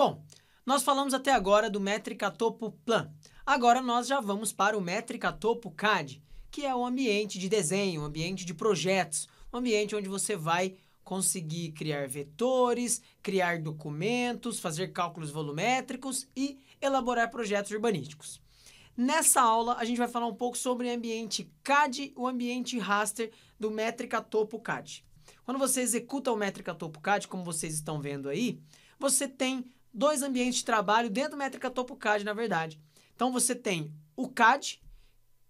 Bom, nós falamos até agora do métrica topo plan. Agora nós já vamos para o métrica topo CAD, que é o ambiente de desenho, o ambiente de projetos, o ambiente onde você vai conseguir criar vetores, criar documentos, fazer cálculos volumétricos e elaborar projetos urbanísticos. Nessa aula, a gente vai falar um pouco sobre o ambiente CAD, o ambiente raster do métrica topo CAD. Quando você executa o métrica topo CAD, como vocês estão vendo aí, você tem dois ambientes de trabalho dentro do métrica topo CAD, na verdade. Então você tem o CAD,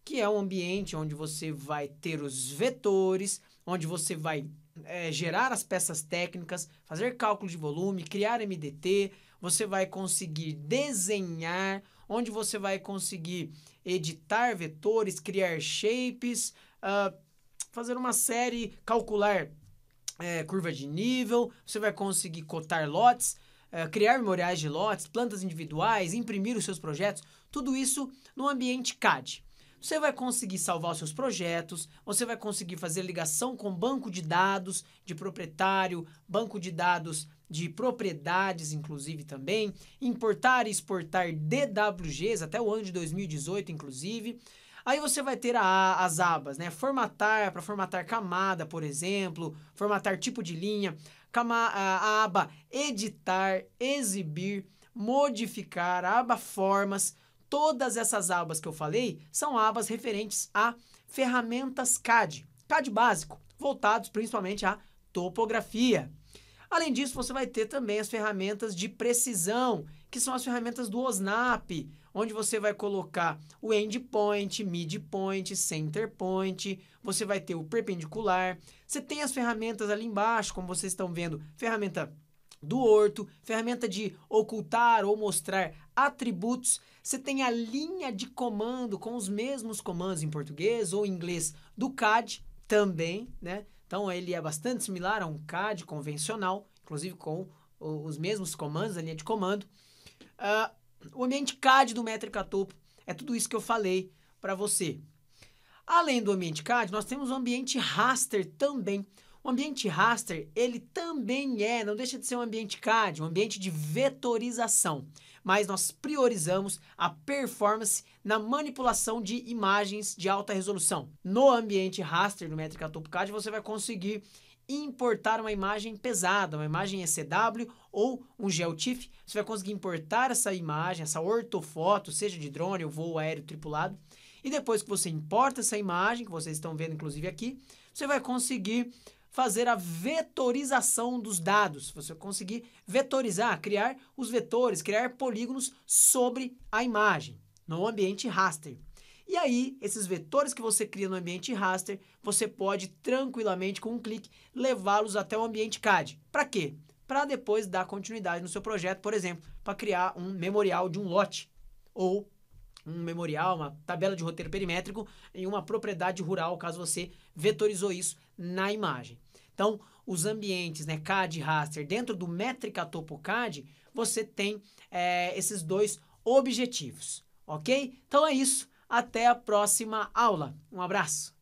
que é um ambiente onde você vai ter os vetores, onde você vai é, gerar as peças técnicas, fazer cálculo de volume, criar MDT, você vai conseguir desenhar, onde você vai conseguir editar vetores, criar shapes, uh, fazer uma série, calcular é, curva de nível, você vai conseguir cotar lotes. Eh, criar memoriais de lotes, plantas individuais, imprimir os seus projetos, tudo isso no ambiente CAD. Você vai conseguir salvar os seus projetos, você vai conseguir fazer ligação com banco de dados de proprietário, banco de dados de propriedades, inclusive também, importar e exportar DWGs até o ano de 2018, inclusive. Aí você vai ter a, as abas, né? Formatar, para formatar camada, por exemplo, formatar tipo de linha, cama, a, a aba editar, exibir, modificar, a aba formas. Todas essas abas que eu falei são abas referentes a ferramentas CAD, CAD básico, voltados principalmente à topografia. Além disso, você vai ter também as ferramentas de precisão, que são as ferramentas do OSNAP, onde você vai colocar o endpoint, midpoint, point? você vai ter o perpendicular. Você tem as ferramentas ali embaixo, como vocês estão vendo, ferramenta do orto, ferramenta de ocultar ou mostrar atributos. Você tem a linha de comando com os mesmos comandos em português ou em inglês do CAD também, né? Então ele é bastante similar a um CAD convencional, inclusive com os mesmos comandos, a linha de comando. Uh, o ambiente CAD do Métrica Topo é tudo isso que eu falei para você. Além do ambiente CAD, nós temos o ambiente raster também. O ambiente raster, ele também é, não deixa de ser um ambiente CAD, um ambiente de vetorização, mas nós priorizamos a performance na manipulação de imagens de alta resolução. No ambiente raster do Métrica Topo CAD, você vai conseguir importar uma imagem pesada, uma imagem ECW ou um GeoTIFF. Você vai conseguir importar essa imagem, essa ortofoto, seja de drone ou voo aéreo tripulado. E depois que você importa essa imagem, que vocês estão vendo inclusive aqui, você vai conseguir fazer a vetorização dos dados. Você conseguir vetorizar, criar os vetores, criar polígonos sobre a imagem no ambiente raster. E aí, esses vetores que você cria no ambiente raster, você pode tranquilamente, com um clique, levá-los até o ambiente CAD. Para quê? Para depois dar continuidade no seu projeto, por exemplo, para criar um memorial de um lote ou um memorial, uma tabela de roteiro perimétrico em uma propriedade rural, caso você vetorizou isso na imagem. Então, os ambientes, né, CAD e raster, dentro do métrica TopoCAD, você tem é, esses dois objetivos, ok? Então é isso. Até a próxima aula. Um abraço.